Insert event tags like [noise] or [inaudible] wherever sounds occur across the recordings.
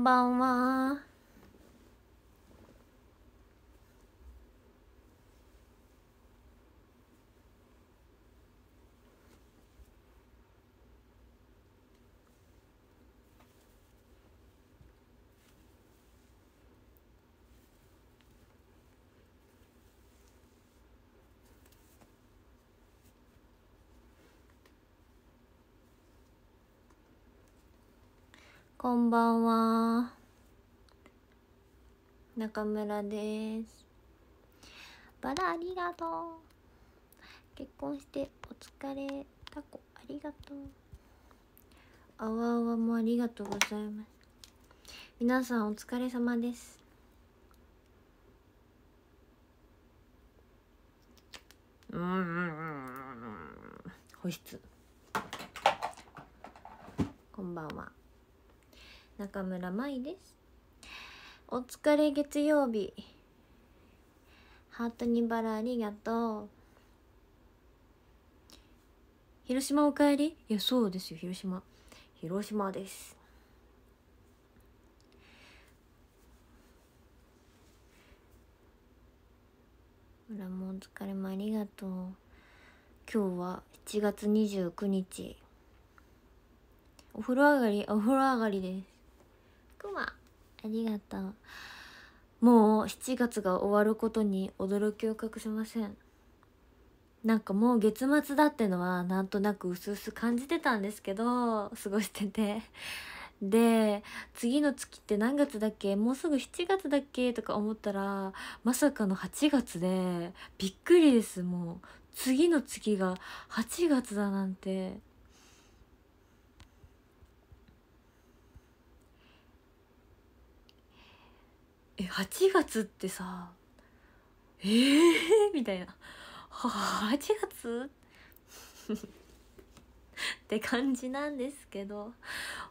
妈妈。こんばんは。中村です。バラありがとう。結婚してお疲れ。タコありがとう。あわあわもありがとうございます。皆さんお疲れ様です。うんうんうん保湿こんばんは中村舞ですお疲れ月曜日ハートにバラありがとう広島おかえりいやそうですよ広島広島ですほもお疲れもありがとう今日は7月29日お風呂上がりお風呂上がりですくまありがとうもう7月が終わることに驚きを隠せませんなんかもう月末だってのはなんとなく薄々感じてたんですけど過ごしててで次の月って何月だっけもうすぐ7月だっけとか思ったらまさかの8月でびっくりですもう次の月が8月だなんてえ8月ってさえー、みたいな8月 [laughs] って感じなんですけど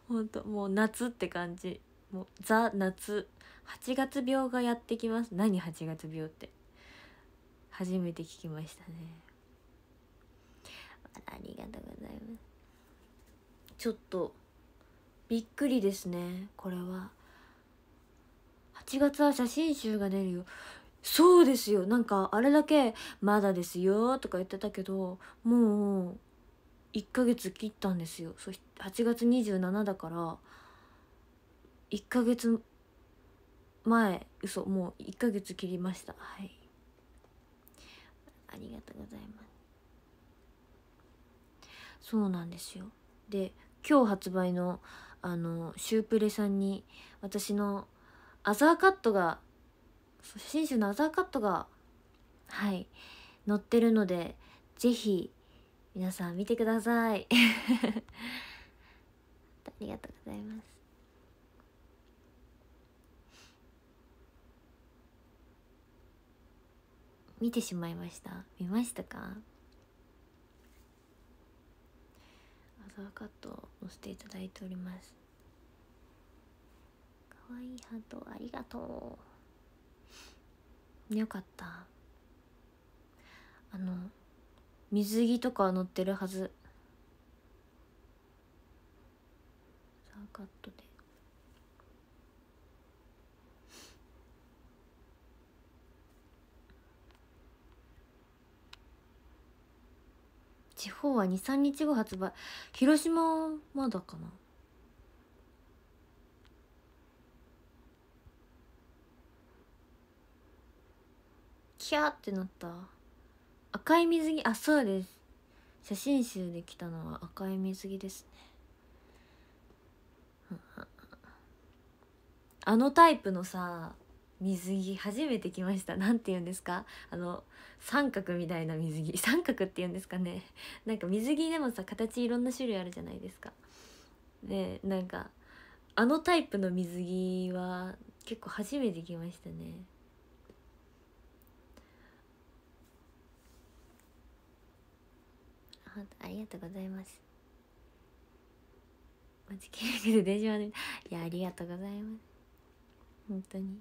本当もう夏って感じもうザ夏8月病がやってきます何8月病って初めて聞きましたねありがとうございますちょっとびっくりですねこれは8月は写真集が出るよそうですよなんかあれだけ「まだですよ」とか言ってたけどもう1ヶ月切ったんですよそし8月27だから1ヶ月前嘘もう1ヶ月切りましたはいありがとうございますそうなんですよで今日発売のあのシュープレさんに私の「アザーカットが写真のアザーカットがはい載ってるのでぜひ皆さん見てください [laughs] ありがとうございます見てしまいました見ましたかアザーカットを載せていただいております可愛いハートありがとうよかったあの水着とか乗ってるはずサーカットで地方は23日後発売広島まだかなひゃーってなった赤い水着あそうです写真集で来たのは赤い水着ですね [laughs] あのタイプのさ水着初めて来ました何て言うんですかあの三角みたいな水着 [laughs] 三角って言うんですかねなんか水着でもさ形いろんな種類あるじゃないですかでなんかあのタイプの水着は結構初めて来ましたねほんありがとうございますおじきだけ電車までいやありがとうございます本当に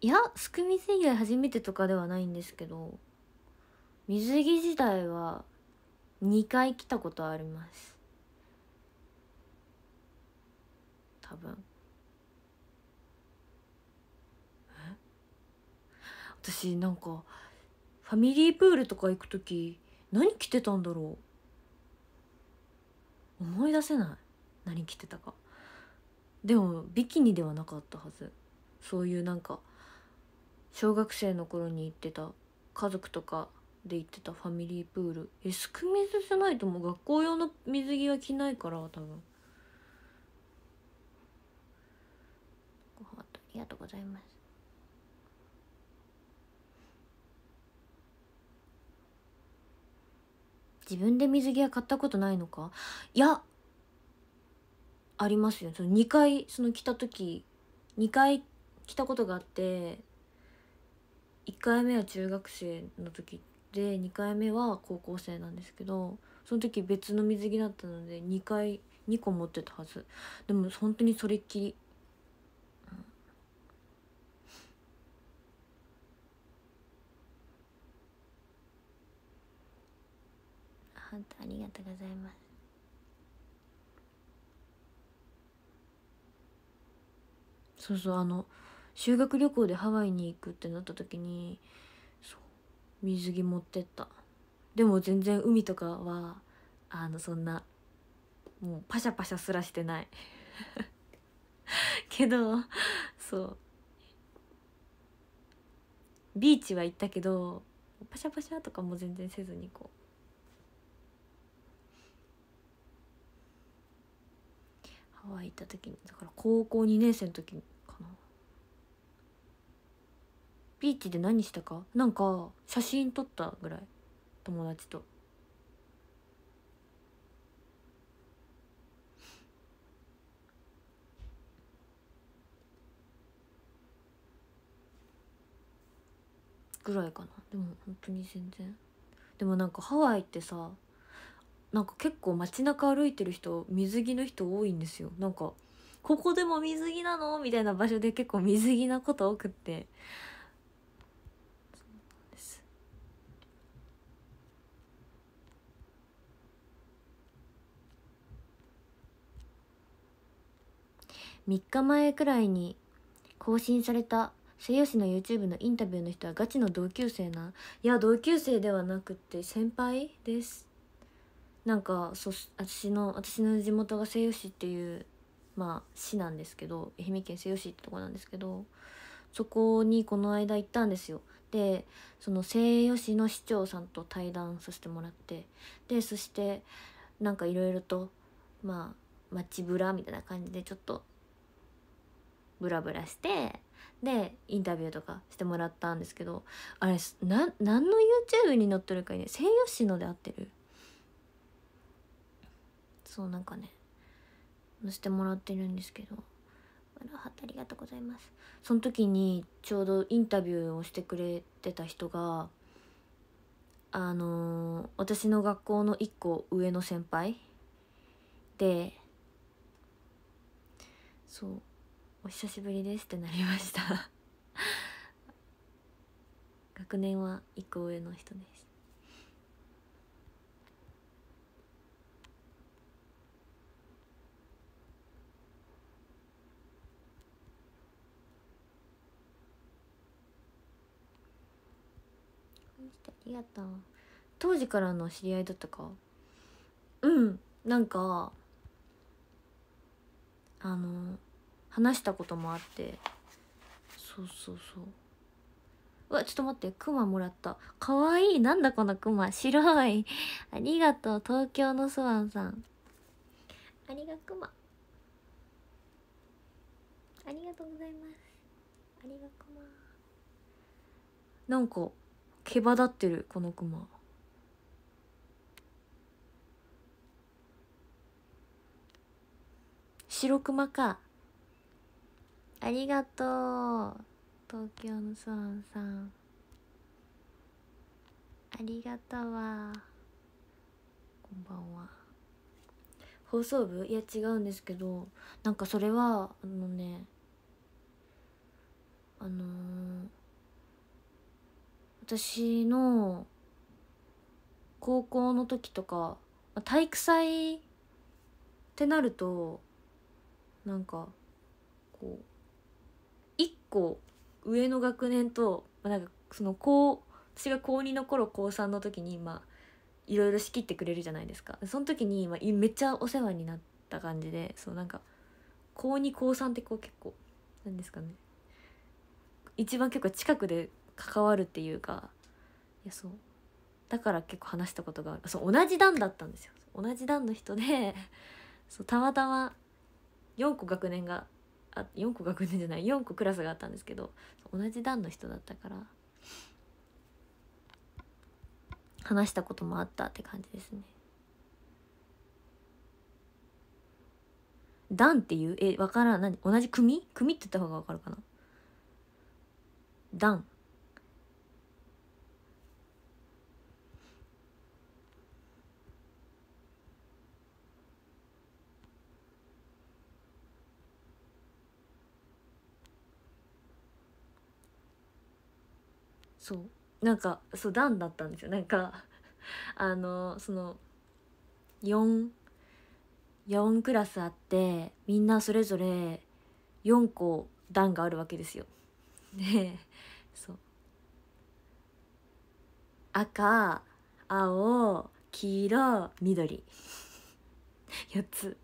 いやすくみ水泳初めてとかではないんですけど水着時代は2回来たことあります多分私なんかファミリープールとか行く時何着てたんだろう思い出せない何着てたかでもビキニではなかったはずそういうなんか小学生の頃に行ってた家族とかで行ってたファミリープールえすく水じゃないともう学校用の水着は着ないから多分ご飯ありがとうございます自分で水着は買ったことないのかいやありますよその2回その着た時2回着たことがあって1回目は中学生の時で2回目は高校生なんですけどその時別の水着だったので2回2個持ってたはずでも本当にそれっきりありがとうございますそうそうあの修学旅行でハワイに行くってなった時に水着持ってったでも全然海とかはあのそんなもうパシャパシャすらしてない [laughs] けどそうビーチは行ったけどパシャパシャとかも全然せずにこうハワイ行った時にだから高校2年生の時かなビーチで何したかなんか写真撮ったぐらい友達とぐらいかなでも本当に全然でもなんかハワイってさなんか結構街中歩いてる人水着の人多いんですよなんかここでも水着なのみたいな場所で結構水着なこと多くって3日前くらいに更新された西予市の YouTube のインタビューの人はガチの同級生ないや同級生ではなくて先輩ですなんかそ私の私の地元が西予市っていうまあ市なんですけど愛媛県西予市ってとこなんですけどそこにこの間行ったんですよでその西予市の市長さんと対談させてもらってでそしてなんかいろいろとまあ街ぶらみたいな感じでちょっとブラブラしてでインタビューとかしてもらったんですけどあれな何の YouTube に載ってるかね西予市ので合ってるそうなんかね載せてもらってるんですけどありがとうございますその時にちょうどインタビューをしてくれてた人があのー、私の学校の1個上の先輩でそう「お久しぶりです」ってなりました学年は1個上の人ですりがとう当時からの知り合いだったかうんなんかあの話したこともあってそうそうそううわちょっと待ってクマもらったかわいいなんだこのクマ白いありがとう東京のスワンさんありがクマありがとうございますありがクマなんか毛羽立ってるこのクマ白クマかありがとう東京のスワンさんありがとうわこんばんは放送部いや違うんですけどなんかそれはあのねあのー私の高校の時とか体育祭ってなるとなんかこう1個上の学年となんかその高私が高2の頃高3の時に今いろいろ仕切ってくれるじゃないですかその時に今めっちゃお世話になった感じでそうなんか高2高3ってこう結構なんですかね一番結構近くで関わるっていうかいやそうだから結構話したことがあるそう同じ段だったんですよ同じ段の人で [laughs] そうたまたま4個学年があ4個学年じゃない4個クラスがあったんですけど同じ段の人だったから話したこともあったって感じですね。段っていうえ分からん何同じ組組って言った方が分かるかな段そうなんかそう段だったんですよなんかあのその4 4クラスあってみんなそれぞれ4個段があるわけですよ。でそう赤青黄色緑4つ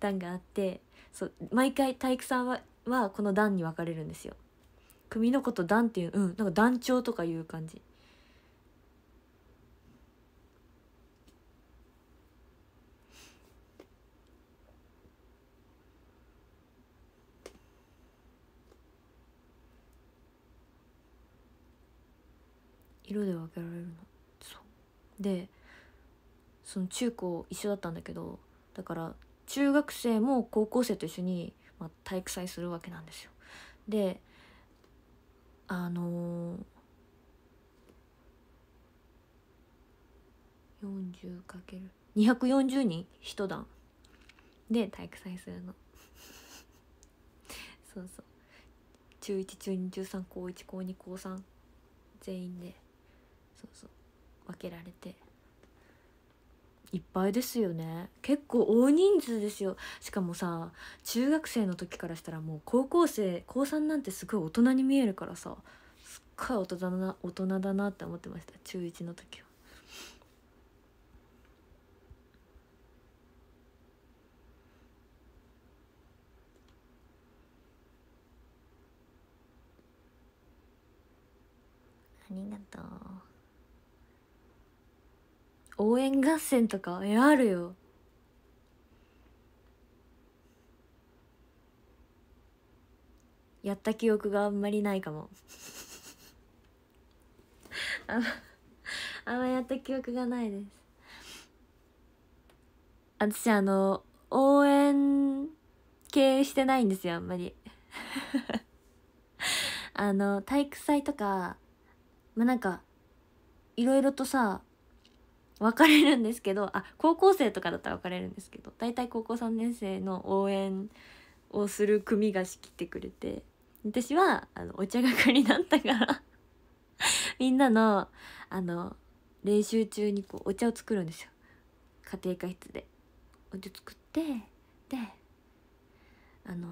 段があってそう毎回体育さんははこの段に分かれるんですよ。組のこと団っていううんなんか団長とかいう感じ色で分けられるのそうでその中高一緒だったんだけどだから中学生も高校生と一緒に、まあ、体育祭するわけなんですよであのー、40×240 人一段で体育祭するの [laughs] そうそう中1中2中3高1高2高3全員でそうそう分けられて。いっぱいですよね結構大人数ですよしかもさ中学生の時からしたらもう高校生高3なんてすごい大人に見えるからさすっごい大人だな大人だなって思ってました中1の時は。ありがとう。応援合戦とかえあるよやった記憶があんまりないかもあんまあんまやった記憶がないです私あの応援系してないんですよあんまり [laughs] あの体育祭とかまあなんかいろいろとさ分かれるんですけどあ高校生とかだったら分かれるんですけど大体高校3年生の応援をする組が仕切ってくれて私はあのお茶係だったから [laughs] みんなのあの練習中にこうお茶を作るんですよ家庭科室で。お茶作ってであの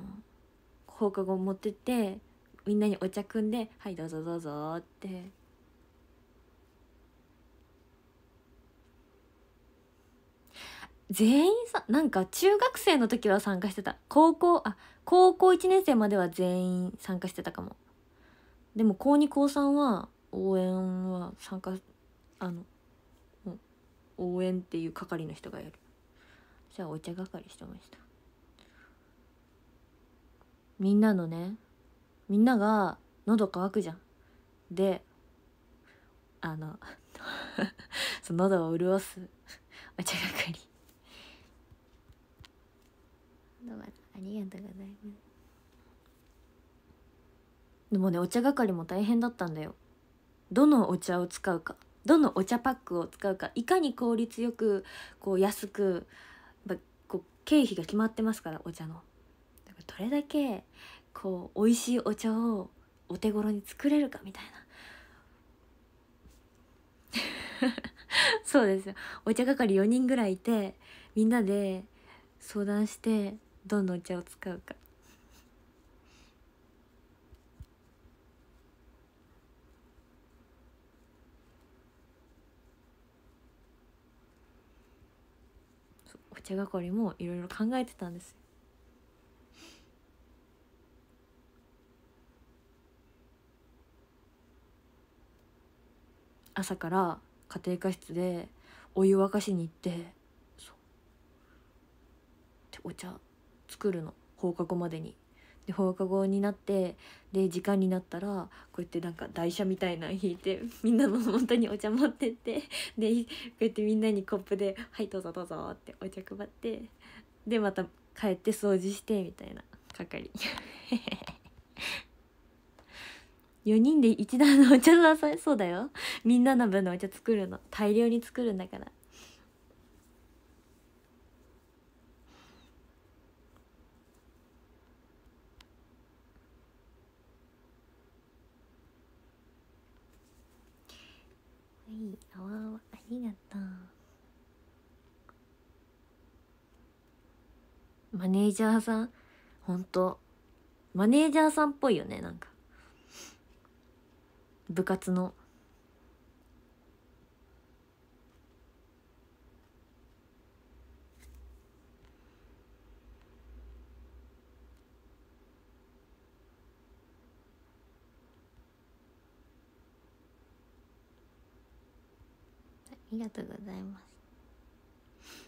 放課後持ってってみんなにお茶くんで「はいどうぞどうぞ」って全員さなんか中学生の時は参加してた高校あ高校1年生までは全員参加してたかもでも高2高3は応援は参加あの応援っていう係の人がやるじゃあお茶係してましたみんなのねみんなが喉乾くじゃんであの [laughs] その喉を潤すお茶係ありがとうございますでもねお茶係も大変だったんだよどのお茶を使うかどのお茶パックを使うかいかに効率よくこう安くこう経費が決まってますからお茶のだからどれだけこう美味しいお茶をお手頃に作れるかみたいな [laughs] そうですよお茶係4人ぐらいいてみんなで相談してどのお茶を使うかお茶係もいろいろ考えてたんです朝から家庭科室でお湯沸かしに行ってお茶作るの放課後までに。で放課後になってで時間になったらこうやってなんか台車みたいなの引いて [laughs] みんなの本当にお茶持ってってでこうやってみんなにコップで「はいどうぞどうぞ」ってお茶配ってでまた帰って掃除してみたいな係4 [laughs] 人で一段のお茶なさそうだよみんなの分のお茶作るの大量に作るんだからあわあわありがとうマネージャーさんほんとマネージャーさんっぽいよねなんか部活のありがとうございます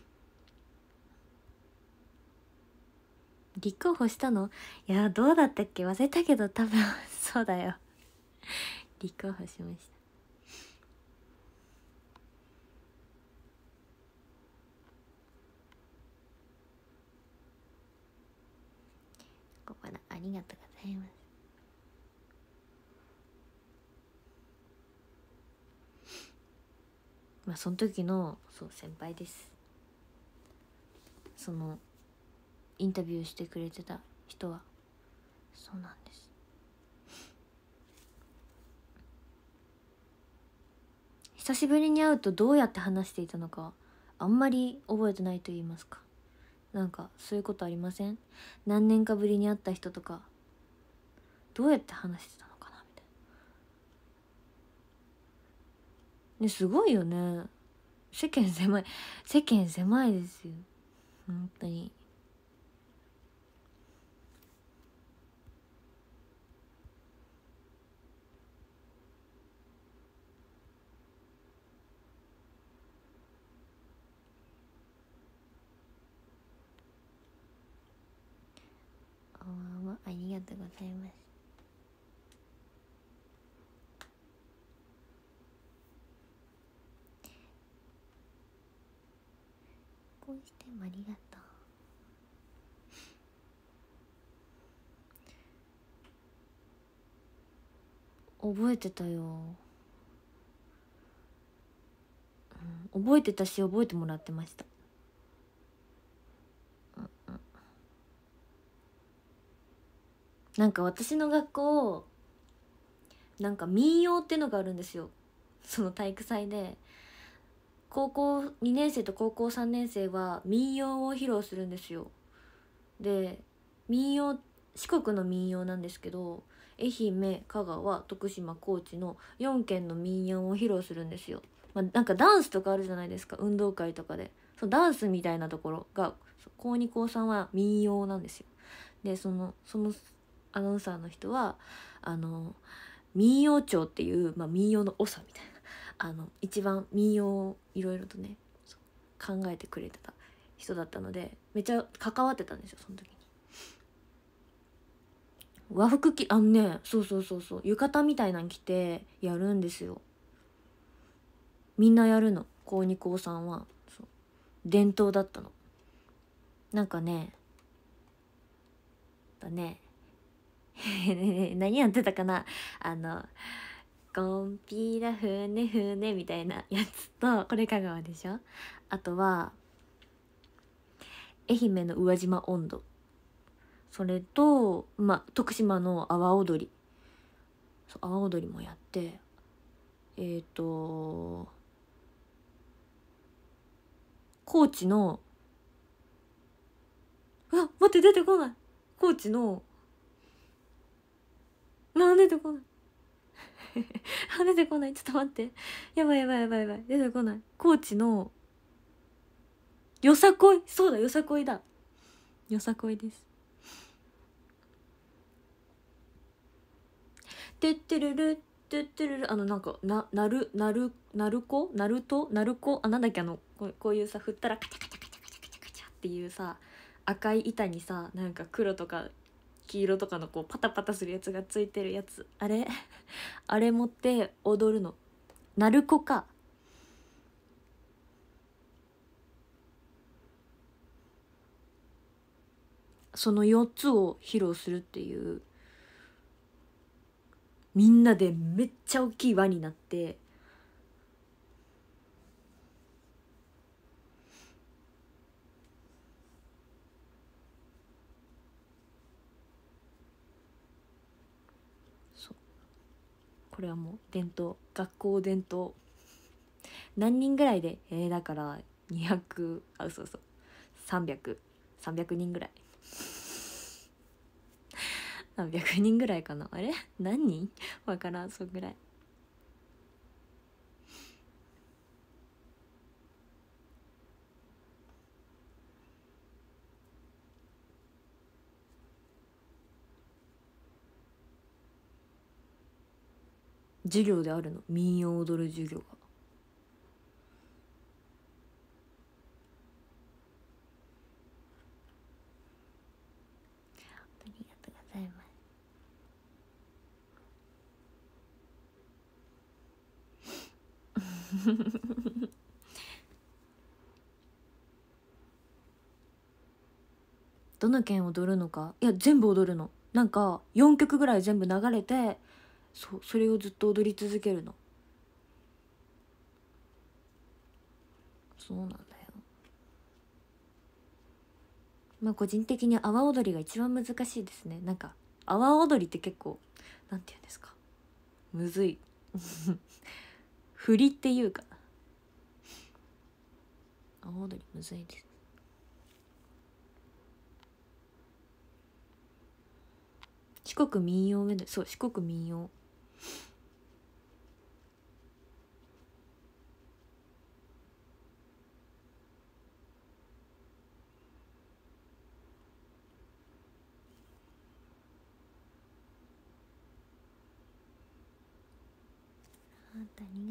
立候補したのいやどうだったっけ忘れたけど多分 [laughs] そうだよ立候補しましたここだありがとうございますまあ、その時のそう先輩ですそのインタビューしてくれてた人はそうなんです久しぶりに会うとどうやって話していたのかあんまり覚えてないと言いますかなんかそういうことありません何年かぶりに会った人とかどうやって話してたねすごいよね世間狭い世間狭いですよ本当にありがとうございます婚してもありがとう覚えてたよ、うん、覚えてたし覚えてもらってましたなんか私の学校なんか民謡ってのがあるんですよその体育祭で高校2年生と高校3年生は民謡を披露するんですよ。で民謡四国の民謡なんですけど愛媛香川徳島高知の4県の民謡を披露するんですよ。まあ、なんかダンスとかあるじゃないですか運動会とかでそダンスみたいなところが高2高3は民謡なんですよ。でそのそのアナウンサーの人はあの民謡町っていう、まあ、民謡の長みたいなあの一番民謡をいろいろとね考えてくれてた人だったのでめっちゃ関わってたんですよその時に。和服着あのねそうそうそうそう浴衣みたいなん着てやるんですよ。みんなやるの高二高三は伝統だったの。なんかねだね [laughs] 何やってたかなあのコンピーラ船船みたいなやつとこれ香川でしょあとは愛媛の宇和島温度それと、まあ、徳島の阿波踊り阿波踊りもやってえっ、ー、と高知のあ待って出てこない高知のな出てこない [laughs] あ出てこないちょっと待ってやばいやばいやばいやばい出てこない高知のよさこいそうだよさこいだよさこいですてってるるてってるるあのなんかななるなるなるこなるとなるこあなんだっけあのこうこういうさ振ったらカチャカチャカチャカチャカチャっていうさ赤い板にさなんか黒とか黄色とかのこうパタパタするやつがついてるやつあれ [laughs] あれ持って踊るの鳴子かその4つを披露するっていうみんなでめっちゃ大きい輪になってこれはもう伝統学校伝統何人ぐらいでえー、だから200あそうそう300300人ぐらい何百人ぐらいかなあれ何人わからんそんぐらい授業であるの民謡踊る授業が。ありがと [laughs] どの弦踊るのかいや全部踊るのなんか4曲ぐらい全部流れてそうそれをずっと踊り続けるのそうなんだよまあ個人的に阿波踊りが一番難しいですねなんか阿波踊りって結構なんて言うんですかむずい [laughs] 振りっていうか阿波踊りむずいです四国民謡めそう四国民謡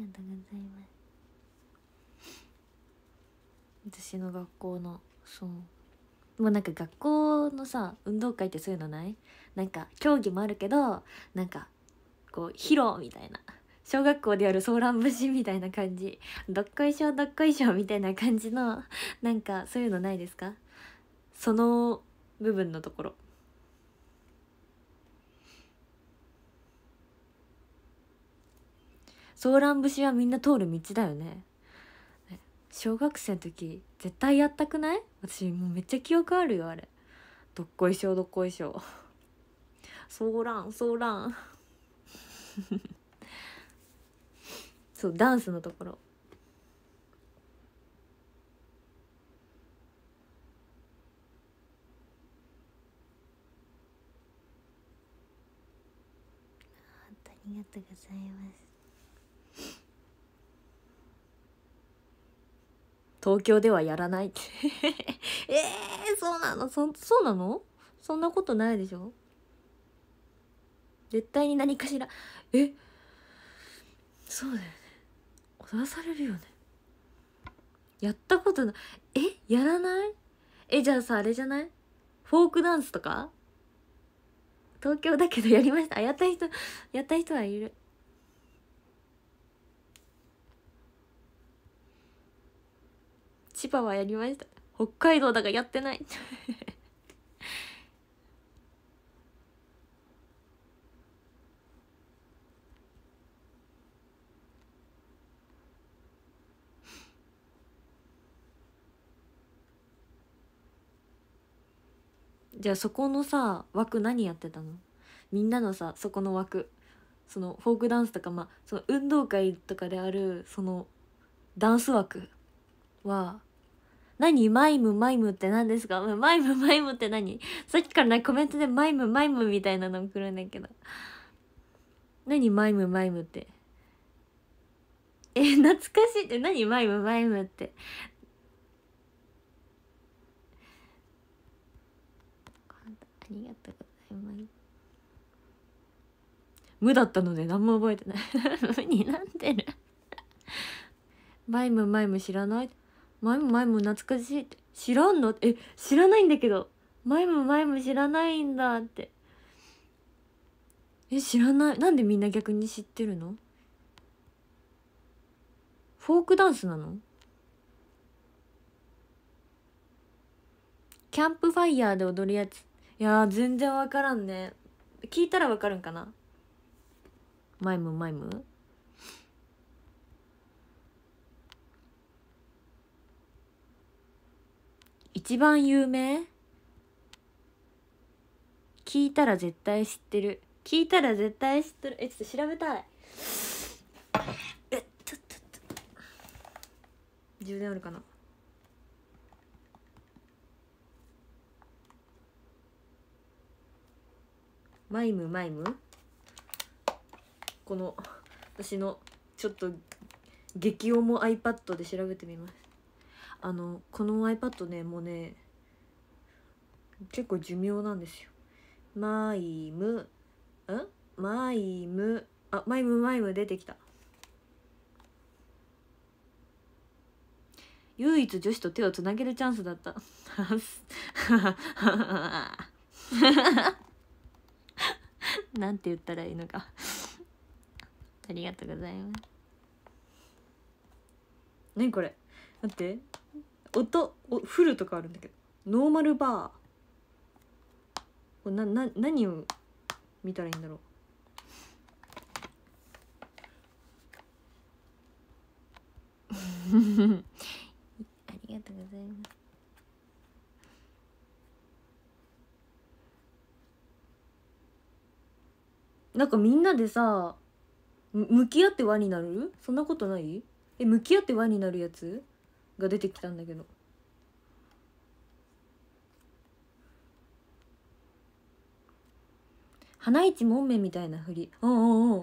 がとうございます私の学校のそうもうなんか学校のさ運動会ってそういうのないなんか競技もあるけどなんかこう披露みたいな小学校でやるソーラン節みたいな感じどっこいしょどっこいしょみたいな感じのなんかそういうのないですかその部分のところソーラン節はみんな通る道だよね小学生の時絶対やったくない私もうめっちゃ記憶あるよあれどっこいしょどっこいしょソーランソーラン [laughs] そうダンスのところありがとうございます東京ではやらないって [laughs] えー、そうなのそそうなのそんなことないでしょ絶対に何かしらえそうだよね踊らされるよねやったことないえやらないえじゃあさあれじゃないフォークダンスとか東京だけどやりましたやった人やった人はいる千葉はやりました北海道だがやってないじゃあそこのさ枠何やってたのみんなのさそこの枠そのフォークダンスとかまあその運動会とかであるそのダンス枠は何マイムマイムって何ですかマイムマイムって何さっきからなコメントでマイムマイムみたいなの来るんだけど。何マイムマイムって。え、懐かしいって何マイムマイムって。ありがとうございます。無だったので何も覚えてない無に [laughs] なってるマイムマイム知らないマイムマイム懐かしいって知らんのえ知らないんだけどマイムマイム知らないんだってえ知らないなんでみんな逆に知ってるのフォークダンスなのキャンプファイヤーで踊るやついや全然わからんね聞いたらわかるんかなマイムマイム一番有名聞いたら絶対知ってる聞いたら絶対知ってるえちょっと調べたいえちょっと充電あるかなマイムマイムこの私のちょっと激重 iPad で調べてみますあのこの iPad ねもうね結構寿命なんですよマイムんマイムあマイムマイム出てきた唯一女子と手をつなげるチャンスだった [laughs] なんて言ったらいいのかありがとうございます何これ待って音フルとかあるんだけどノーマルバーなな何を見たらいいんだろう [laughs] ありがとうございます。なんかみんなでさ向き合って輪になるそんなことないえ向き合って輪になるやつが出てきたんだけど花一門面みたいな振りうんうんうん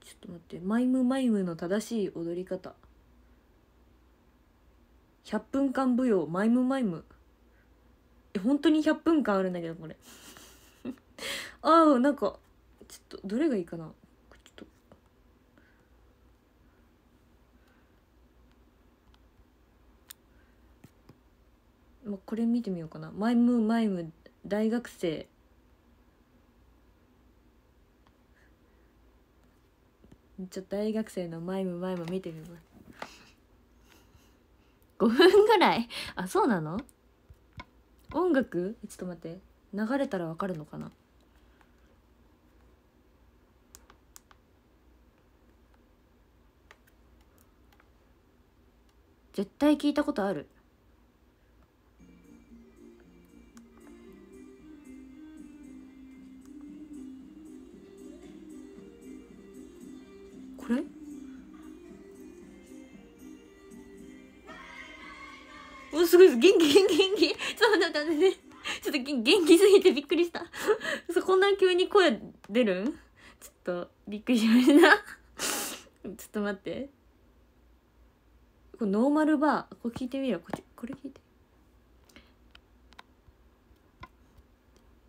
ちょっと待ってマイムマイムの正しい踊り方100分間舞踊マイムマイムえ本当に100分間あるんだけどこれ [laughs] ああなんかちょっとどれがいいかなまあ、これ見てみようかなマイムマイム大学生ちょっと大学生のマイムマイム見てみます5 [laughs] 分ぐらいあそうなの音楽ちょっと待って流れたらわかるのかな絶対聞いたことあるすごいです。元気、元気、元気。ちょっと待って待って待って。ちょっと元気すぎてびっくりした。[laughs] そこんな急に声出るんちょっとびっくりしました。[laughs] ちょっと待って。これノーマルバー。これ聞いてみる、こっち、これ聞いて。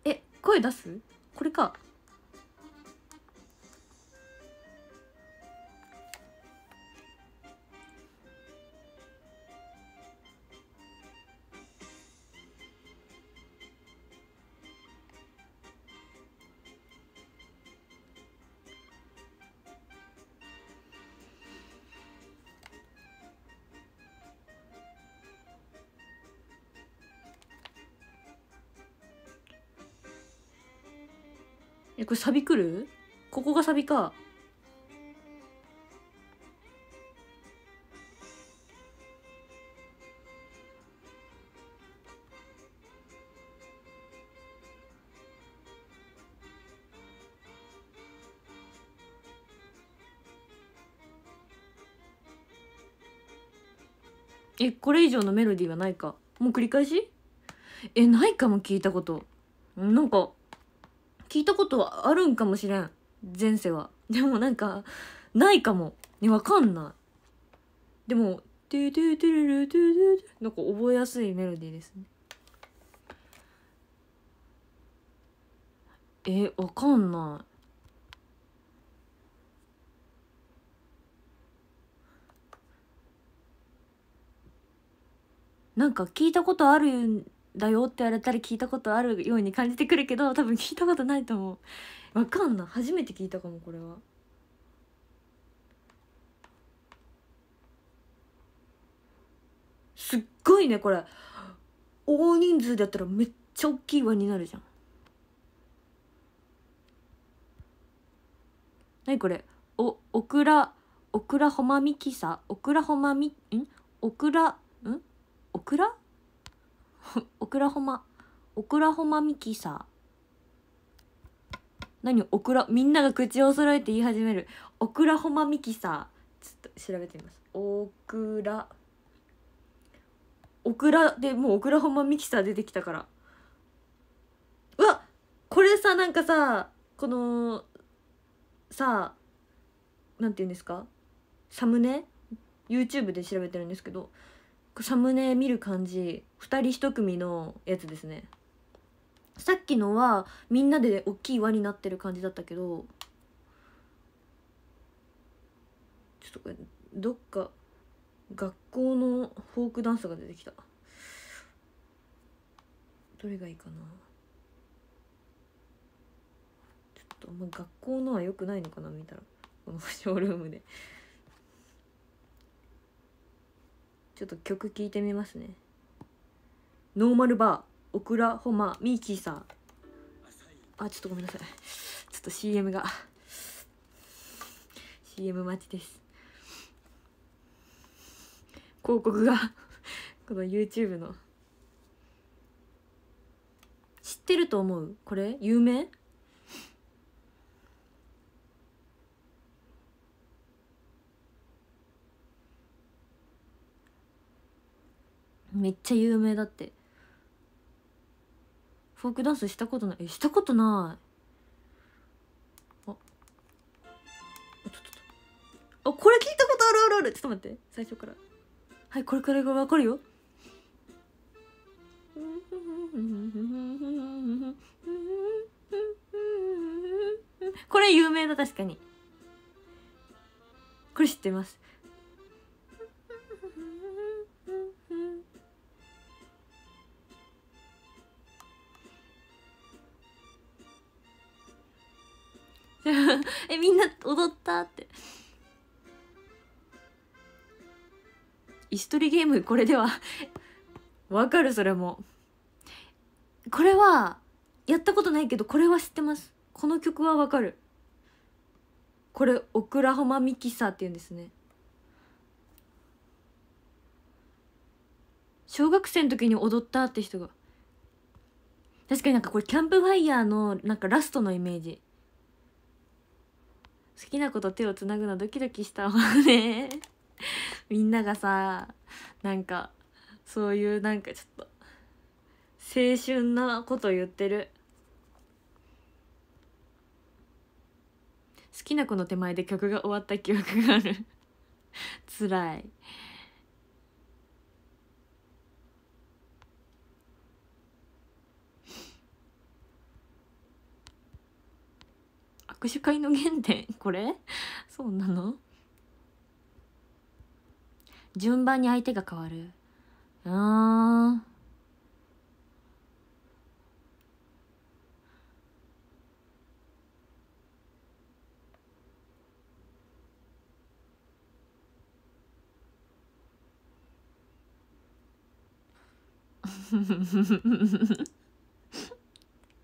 え、声出すこれか。え、これサビくるここがサビか。えこれ以上のメロディーはないかもう繰り返しえないかも聞いたことなんか聞いたことあるんかもしれん前世はでもなんかないかもねわかんないでもトゥトゥトゥルトゥトゥトゥなんか覚えやすいメロディーですねえわかんないなんか聞いたことあるだよって言われたら聞いたことあるように感じてくるけど多分聞いたことないと思うわかんない初めて聞いたかもこれはすっごいねこれ大人数でやったらめっちゃ大きい輪になるじゃん何これおオクラオクラホマミキサオクラホマミんオクラんオクラ [laughs] オクラホマオクラホマミキサー何オクラみんなが口を揃えて言い始めるオクラホマミキサーちょっと調べてみますオクラオクラでもうオクラホマミキサー出てきたからうわこれさなんかさこのさなんて言うんですかサムネ YouTube で調べてるんですけどサムネ見る感じ2人1組のやつですねさっきのはみんなで大きい輪になってる感じだったけどちょっとどっか学校のフォークダンスが出てきたどれがいいかなちょっともう学校のは良くないのかな見たらこの [laughs] ショールームでちょっと曲聴いてみますねノーマルバーオクラホマミーキーさんあちょっとごめんなさいちょっと CM が CM 待ちです広告がこの YouTube の知ってると思うこれ有名めっちゃ有名だってフォークダンスしたことないえしたことないああこれ聞いたことあるあるあるちょっと待って最初からはいこれくらいが分かるよこれ有名だ確かにこれ知ってます [laughs] えみんな踊ったって椅子取りゲームこれではわかるそれもこれはやったことないけどこれは知ってますこの曲はわかるこれオクラホマミキサーって言うんですね小学生の時に踊ったって人が確かになんかこれキャンプファイヤーのなんかラストのイメージ好きな子と手をつなぐのドキドキしたわね [laughs] みんながさなんかそういうなんかちょっと青春なこと言ってる好きな子の手前で曲が終わった記憶がある [laughs] 辛い握手会の原点これ [laughs] そうなの順番に相手が変わるあー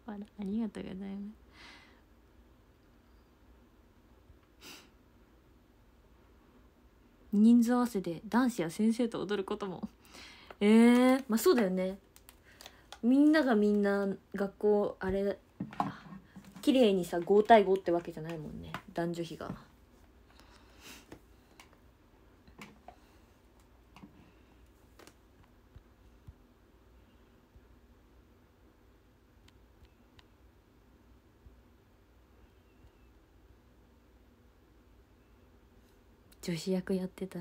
あ [laughs] ありがとうございます。人数合わせで男子や先生と踊ることもえー、まあそうだよねみんながみんな学校あれ綺麗にさ5対5ってわけじゃないもんね男女比が。女子役やってた [laughs]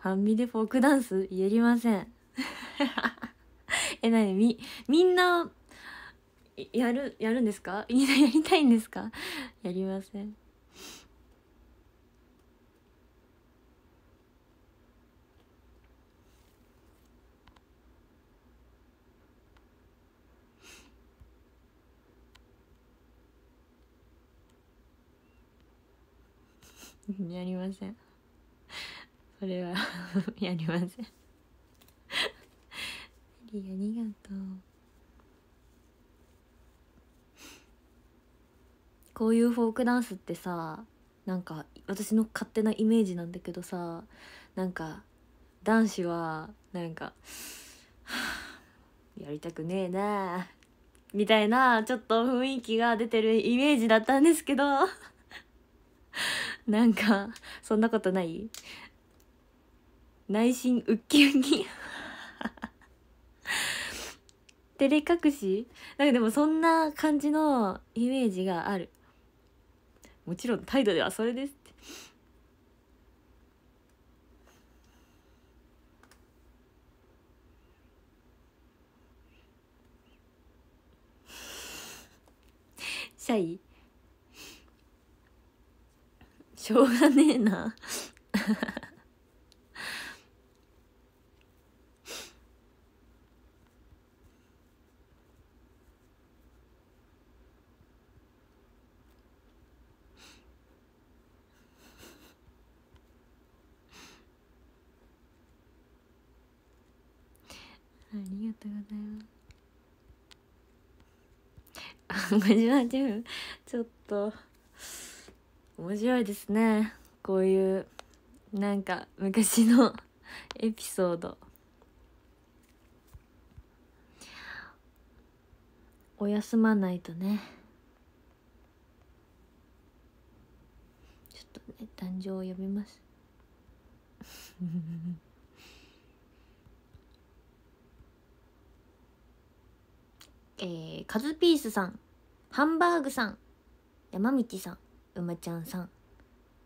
ファンミでフォークダンスやりません [laughs] え、なにみ、みんな、やる、やるんですかみんなやりたいんですか [laughs] やりません。やりませんそれは [laughs] やりませんリーありがとうこういうフォークダンスってさなんか私の勝手なイメージなんだけどさなんか男子はなんか「[sighs] やりたくねえなみたいなちょっと雰囲気が出てるイメージだったんですけど [laughs] なんかそんなことない内心ウッキウキ [laughs] 照れ隠しなんかでもそんな感じのイメージがあるもちろん態度ではそれですってシャイしょうがねえなありがとうございます。あ、58分。ちょっと。面白いですねこういうなんか昔の [laughs] エピソードお休まないとねちょっとね誕生を呼びます [laughs] えー、カズピースさんハンバーグさん山道さんうまちゃんさん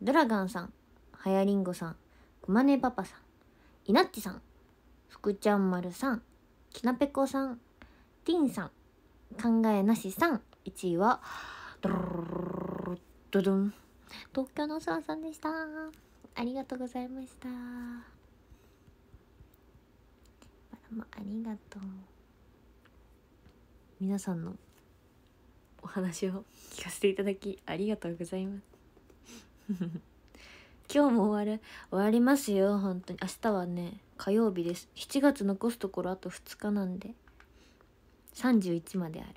ドラガンさんはやりんごさんくまねパパさんいなっちさん福ちゃんまるさんきなぺこさんティンさん考えなしさん1位はドロドドン東京の空さんでしたありがとうございましたありがとう皆さんのお話を聞かせていただきありがとうございます [laughs] 今日も終わる終わりますよ本当に明日はね火曜日です7月残すところあと2日なんで31まである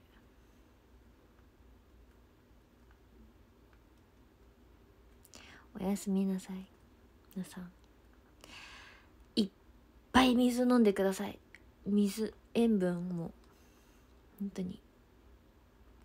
おやすみなさい皆さんいっぱい水飲んでください水塩分も本当に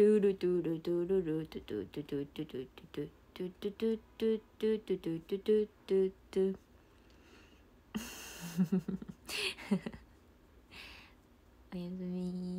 トゥルトゥルトゥルルトゥトゥトゥトゥトゥトゥトゥトゥトゥトゥトゥトゥトゥトゥトゥトゥトゥおやすみ